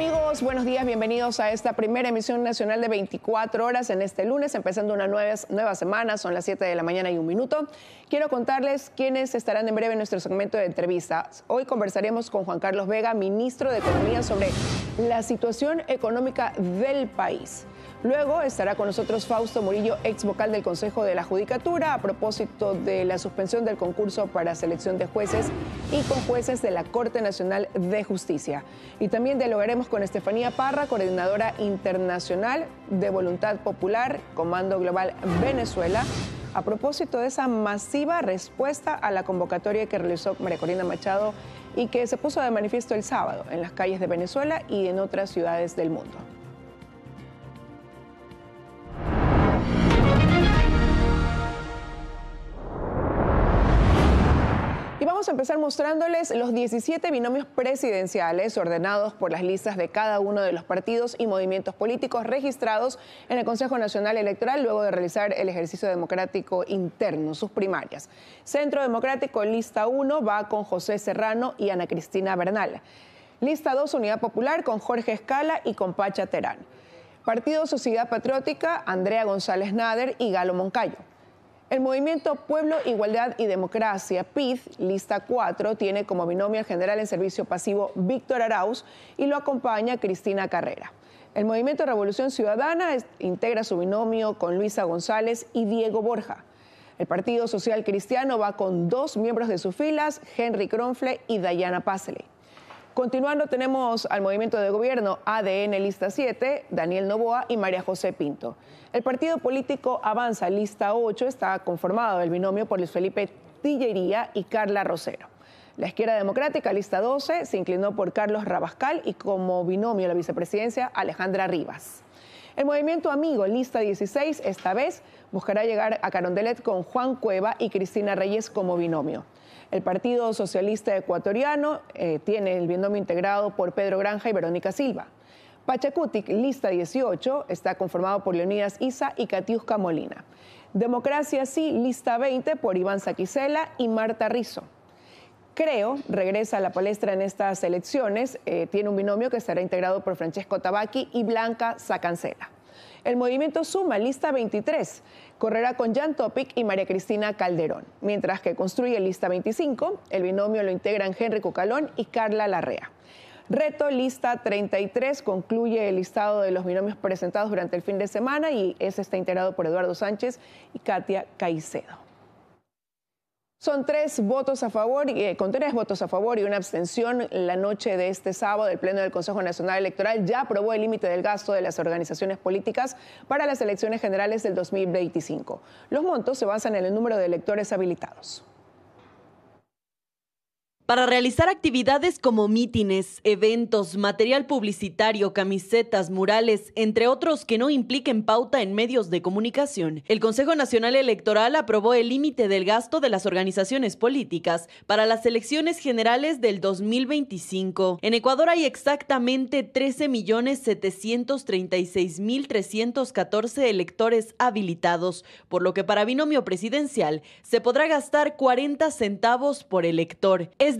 amigos? Buenos días, bienvenidos a esta primera emisión nacional de 24 horas en este lunes, empezando una nueva, semana, son las 7 de la mañana y un minuto. Quiero contarles quiénes estarán en breve en nuestro segmento de entrevistas. Hoy conversaremos con Juan Carlos Vega, ministro de Economía, sobre la situación económica del país. Luego estará con nosotros Fausto Murillo, ex vocal del Consejo de la Judicatura, a propósito de la suspensión del concurso para selección de jueces y con jueces de la Corte Nacional de Justicia. Y también dialogaremos con Estefanía Parra, coordinadora internacional de Voluntad Popular, Comando Global Venezuela, a propósito de esa masiva respuesta a la convocatoria que realizó María Corina Machado y que se puso de manifiesto el sábado en las calles de Venezuela y en otras ciudades del mundo. Y vamos a empezar mostrándoles los 17 binomios presidenciales ordenados por las listas de cada uno de los partidos y movimientos políticos registrados en el Consejo Nacional Electoral luego de realizar el ejercicio democrático interno, sus primarias. Centro Democrático, lista 1, va con José Serrano y Ana Cristina Bernal. Lista 2, Unidad Popular, con Jorge Escala y con Pacha Terán. Partido Sociedad Patriótica, Andrea González Nader y Galo Moncayo. El movimiento Pueblo, Igualdad y Democracia, PID, lista 4, tiene como binomio al general en servicio pasivo Víctor Arauz y lo acompaña Cristina Carrera. El movimiento Revolución Ciudadana integra su binomio con Luisa González y Diego Borja. El Partido Social Cristiano va con dos miembros de sus filas, Henry Kronfle y Dayana Pazley. Continuando tenemos al movimiento de gobierno ADN Lista 7, Daniel Novoa y María José Pinto. El partido político Avanza Lista 8 está conformado del binomio por Luis Felipe Tillería y Carla Rosero. La izquierda democrática, lista 12, se inclinó por Carlos Rabascal y como binomio la vicepresidencia Alejandra Rivas. El movimiento Amigo, lista 16, esta vez buscará llegar a Carondelet con Juan Cueva y Cristina Reyes como binomio. El Partido Socialista Ecuatoriano eh, tiene el binomio integrado por Pedro Granja y Verónica Silva. Pachacutic, lista 18, está conformado por Leonidas Isa y Katiuska Molina. Democracia Sí, lista 20, por Iván Saquisela y Marta Rizo. Creo regresa a la palestra en estas elecciones. Eh, tiene un binomio que será integrado por Francesco tabaqui y Blanca Sacancela el movimiento Suma, lista 23, correrá con Jan Topic y María Cristina Calderón, mientras que construye lista 25, el binomio lo integran Henry Cocalón y Carla Larrea. Reto Lista 33 concluye el listado de los binomios presentados durante el fin de semana y ese está integrado por Eduardo Sánchez y Katia Caicedo. Son tres votos a favor, y eh, con tres votos a favor y una abstención, la noche de este sábado el Pleno del Consejo Nacional Electoral ya aprobó el límite del gasto de las organizaciones políticas para las elecciones generales del 2025. Los montos se basan en el número de electores habilitados para realizar actividades como mítines, eventos, material publicitario, camisetas, murales, entre otros que no impliquen pauta en medios de comunicación. El Consejo Nacional Electoral aprobó el límite del gasto de las organizaciones políticas para las elecciones generales del 2025. En Ecuador hay exactamente 13.736.314 electores habilitados, por lo que para binomio presidencial se podrá gastar 40 centavos por elector. Es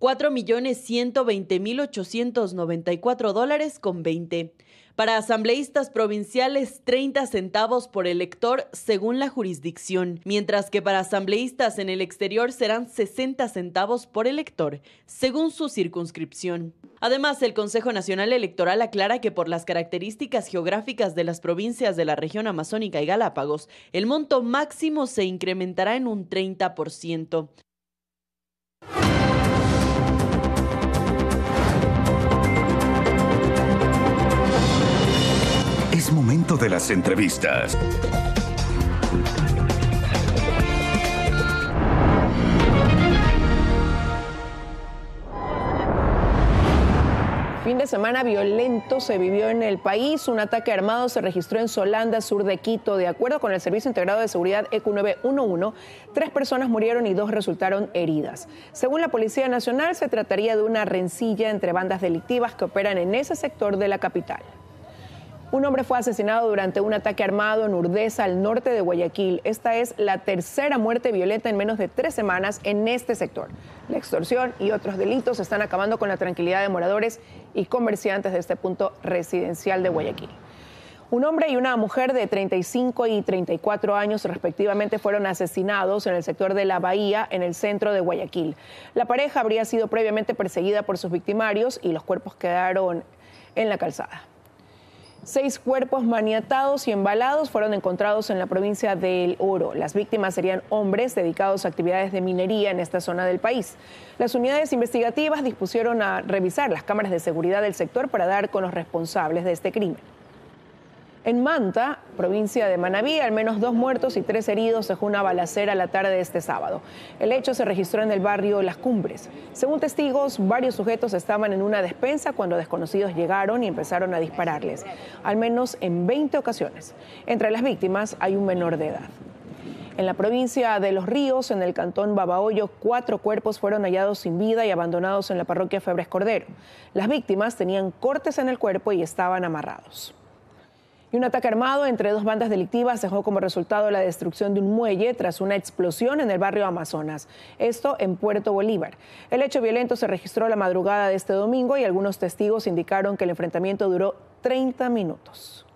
4.120.894 dólares con 20. Para asambleístas provinciales, 30 centavos por elector según la jurisdicción, mientras que para asambleístas en el exterior serán 60 centavos por elector según su circunscripción. Además, el Consejo Nacional Electoral aclara que por las características geográficas de las provincias de la región amazónica y Galápagos, el monto máximo se incrementará en un 30%. entrevistas. Fin de semana violento se vivió en el país. Un ataque armado se registró en Solanda, sur de Quito. De acuerdo con el Servicio Integrado de Seguridad EQ911, tres personas murieron y dos resultaron heridas. Según la Policía Nacional, se trataría de una rencilla entre bandas delictivas que operan en ese sector de la capital. Un hombre fue asesinado durante un ataque armado en Urdesa, al norte de Guayaquil. Esta es la tercera muerte violenta en menos de tres semanas en este sector. La extorsión y otros delitos están acabando con la tranquilidad de moradores y comerciantes de este punto residencial de Guayaquil. Un hombre y una mujer de 35 y 34 años respectivamente fueron asesinados en el sector de La Bahía, en el centro de Guayaquil. La pareja habría sido previamente perseguida por sus victimarios y los cuerpos quedaron en la calzada. Seis cuerpos maniatados y embalados fueron encontrados en la provincia del Oro. Las víctimas serían hombres dedicados a actividades de minería en esta zona del país. Las unidades investigativas dispusieron a revisar las cámaras de seguridad del sector para dar con los responsables de este crimen. En Manta, provincia de Manabí, al menos dos muertos y tres heridos dejó una balacera la tarde de este sábado. El hecho se registró en el barrio Las Cumbres. Según testigos, varios sujetos estaban en una despensa cuando desconocidos llegaron y empezaron a dispararles, al menos en 20 ocasiones. Entre las víctimas hay un menor de edad. En la provincia de Los Ríos, en el cantón Babahoyo, cuatro cuerpos fueron hallados sin vida y abandonados en la parroquia Febres Cordero. Las víctimas tenían cortes en el cuerpo y estaban amarrados. Y un ataque armado entre dos bandas delictivas dejó como resultado la destrucción de un muelle tras una explosión en el barrio Amazonas, esto en Puerto Bolívar. El hecho violento se registró la madrugada de este domingo y algunos testigos indicaron que el enfrentamiento duró 30 minutos.